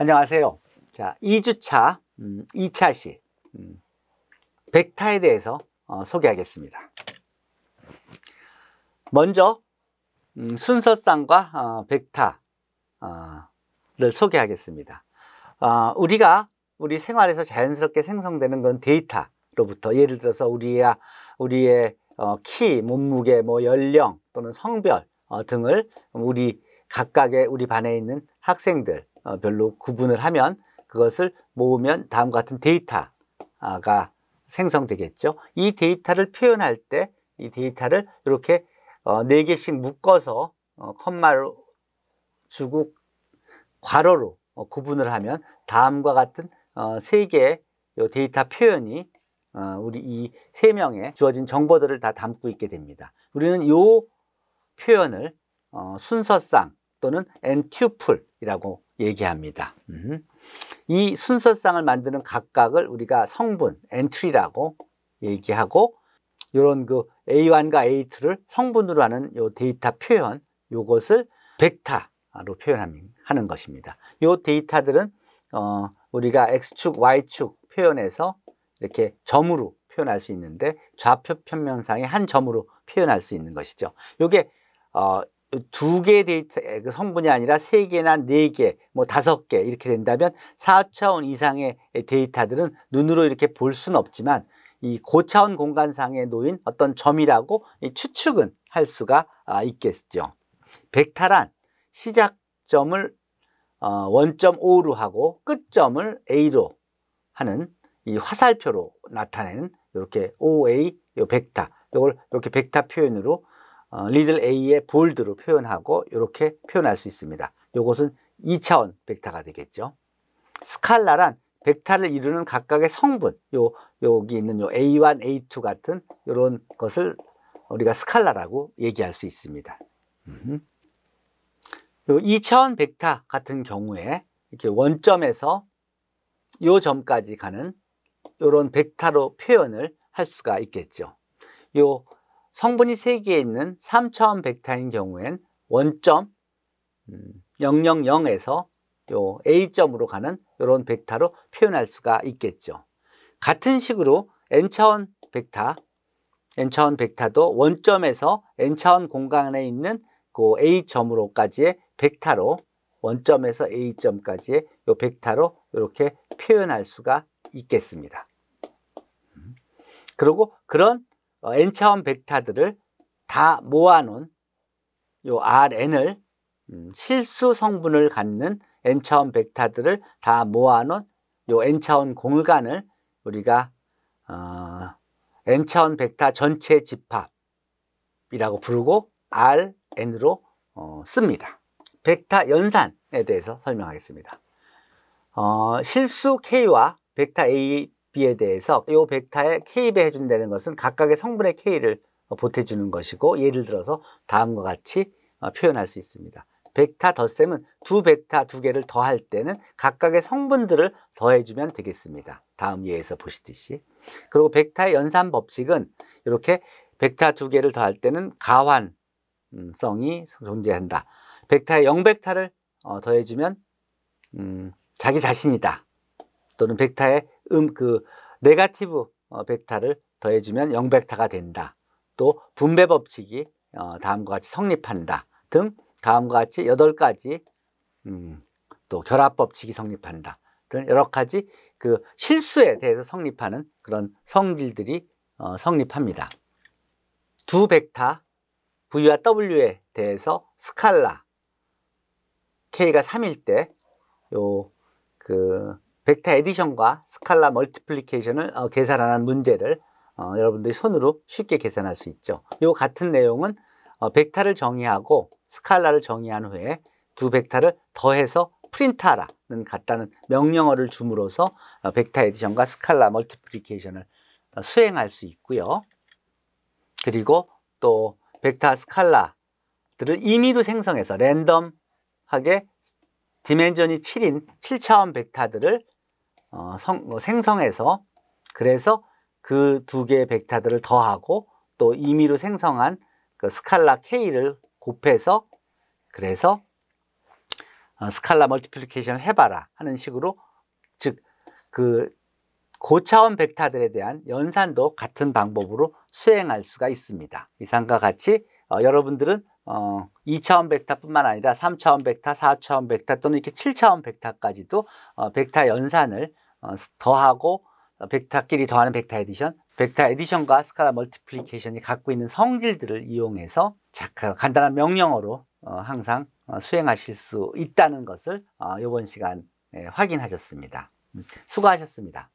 안녕하세요. 자, 2주차, 음, 2차 시, 음, 백타에 대해서 어, 소개하겠습니다. 먼저, 음, 순서쌍과 어, 백타를 어, 소개하겠습니다. 어, 우리가 우리 생활에서 자연스럽게 생성되는 건 데이터로부터, 예를 들어서 우리야, 우리의 어, 키, 몸무게, 뭐 연령 또는 성별 어, 등을 우리 각각의 우리 반에 있는 학생들 어, 별로 구분을 하면 그것을 모으면 다음 같은 데이터가 생성되겠죠. 이 데이터를 표현할 때 이 데이터를 이렇게 어, 네 개씩 묶어서 어, 컴마로 주고 괄호로 구분을 하면 다음과 같은 세 개의 데이터 표현이 우리 이 세 명의 주어진 정보들을 다 담고 있게 됩니다. 우리는 이 표현을 순서상 또는 n 튜플이라고 얘기합니다. 음. 이 순서상을 만드는 각각을 우리가 성분, 엔트리라고 얘기하고 요런그 A1과 A2를 성분으로 하는 요 데이터 표현 요것을 벡터로 표현하는 것입니다. 요 데이터들은 어, 우리가 X축, Y축 표현해서 이렇게 점으로 표현할 수 있는데 좌표 평면상의 한 점으로 표현할 수 있는 것이죠. 요게 어, 두 개의 데이터 그 성분이 아니라 세 개나 네 개, 뭐 다섯 개 이렇게 된다면 4차원 이상의 데이터들은 눈으로 이렇게 볼 수는 없지만 이 고차원 공간상에 놓인 어떤 점이라고 추측은 할 수가 아, 있겠죠. 벡탈한 시작점을 어, 원점 5로 하고 끝점을 A로 하는 이 화살표로 나타내는 이렇게 OA 요 벡터 이걸 이렇게 벡터 표현으로 어, 리들 A의 볼드로 표현하고 이렇게 표현할 수 있습니다. 이것은 2차원 벡터가 되겠죠. 스칼라란 벡터를 이루는 각각의 성분, 요 여기 있는 요 A1, A2 같은 이런 것을 우리가 스칼라라고 얘기할 수 있습니다. 음. 요 2차원 벡터 같은 경우에 이렇게 원점에서 요 점까지 가는 요런 벡터로 표현을 할 수가 있겠죠. 요 성분이 3개 있는 3차원벡터인 경우엔 원점 000에서 음, 요 A점으로 가는 이런 벡터로 표현할 수가 있겠죠. 같은 식으로 n차원 벡터, n차원 벡터도 원점에서 n차원 공간에 있는 그 A점으로까지의 벡터로 원점에서 A점까지의 요 벡터로 이렇게 표현할 수가 있겠습니다. 음, 그리고 그런 어, N차원 벡터들을 다 모아놓은 요 RN을 음, 실수 성분을 갖는 N차원 벡터들을 다 모아놓은 요 N차원 공간을 우리가 어, N차원 벡터 전체 집합이라고 부르고 RN으로 어, 씁니다. 벡터 연산에 대해서 설명하겠습니다. 어, 실수 K와 벡터 A B에 대해서 이 벡터에 K 배해준다는 것은 각각의 성분의 K를 어, 보태주는 것이고 예를 들어서 다음과 같이 어, 표현할 수 있습니다. 벡터 덧셈은 두 벡터 두 개를 더할 때는 각각의 성분들을 더해주면 되겠습니다. 다음 예에서 보시듯이. 그리고 벡터의 연산 법칙은 이렇게 벡터 두 개를 더할 때는 가환성이 음, 존재한다. 벡터의 0벡터를 어, 더해주면 음, 자기 자신이다. 또는 벡터의 음, 그, 네가티브 어, 벡터를 더해주면 영벡터가 된다. 또 분배 법칙이 어, 다음과 같이 성립한다. 등 다음과 같이 여덟 가지 음, 또 결합 법칙이 성립한다. 등 여러 가지 그 실수에 대해서 성립하는 그런 성질들이 어, 성립합니다. 두벡터 V와 W에 대해서 스칼라 K가 3일 때요그 벡터 에디션과 스칼라 멀티플리케이션을 어, 계산하는 문제를 어, 여러분들이 손으로 쉽게 계산할 수 있죠. 이 같은 내용은 어, 벡터를 정의하고 스칼라를 정의한 후에 두 벡터를 더해서 프린트하라는 같다는 명령어를 줌으로써 어, 벡터 에디션과 스칼라 멀티플리케이션을 어, 수행할 수 있고요. 그리고 또 벡터 스칼라들을 임의로 생성해서 랜덤하게 디멘전이 7인 7차원 벡터들을 어, 성, 뭐 생성해서 그래서 그 두 개의 벡터들을 더하고 또 임의로 생성한 그 스칼라 K를 곱해서 그래서 어, 스칼라 멀티플리케이션을 해봐라 하는 식으로 즉 그 고차원 벡터들에 대한 연산도 같은 방법으로 수행할 수가 있습니다. 이상과 같이 어, 여러분들은 어, 2차원 벡터뿐만 아니라 3차원 벡터, 4차원 벡터 또는 이렇게 7차원 벡터까지도 어, 벡터 연산을 어, 더하고 어, 벡터끼리 더하는 벡터 에디션, 벡터 에디션과 스카라 멀티플리케이션이 갖고 있는 성질들을 이용해서 간단한 명령어로 어, 항상 어, 수행하실 수 있다는 것을 어, 이번 시간 에 확인하셨습니다. 음, 수고하셨습니다.